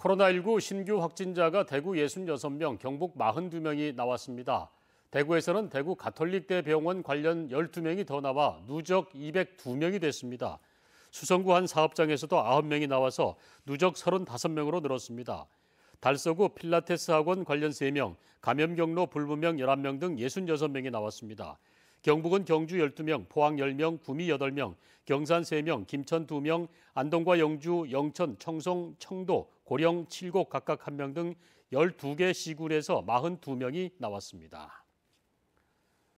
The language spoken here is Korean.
코로나19 신규 확진자가 대구 66명, 경북 42명이 나왔습니다. 대구에서는 대구 가톨릭대 병원 관련 12명이 더 나와 누적 202명이 됐습니다. 수성구 한 사업장에서도 9명이 나와서 누적 35명으로 늘었습니다. 달서구 필라테스 학원 관련 3명, 감염 경로 불분명 11명 등 66명이 나왔습니다. 경북은 경주 12명, 포항 10명, 구미 8명, 경산 3명, 김천 2명, 안동과 영주, 영천, 청송, 청도, 고령, 7곡 각각 1명 등 12개 시군에서 42명이 나왔습니다.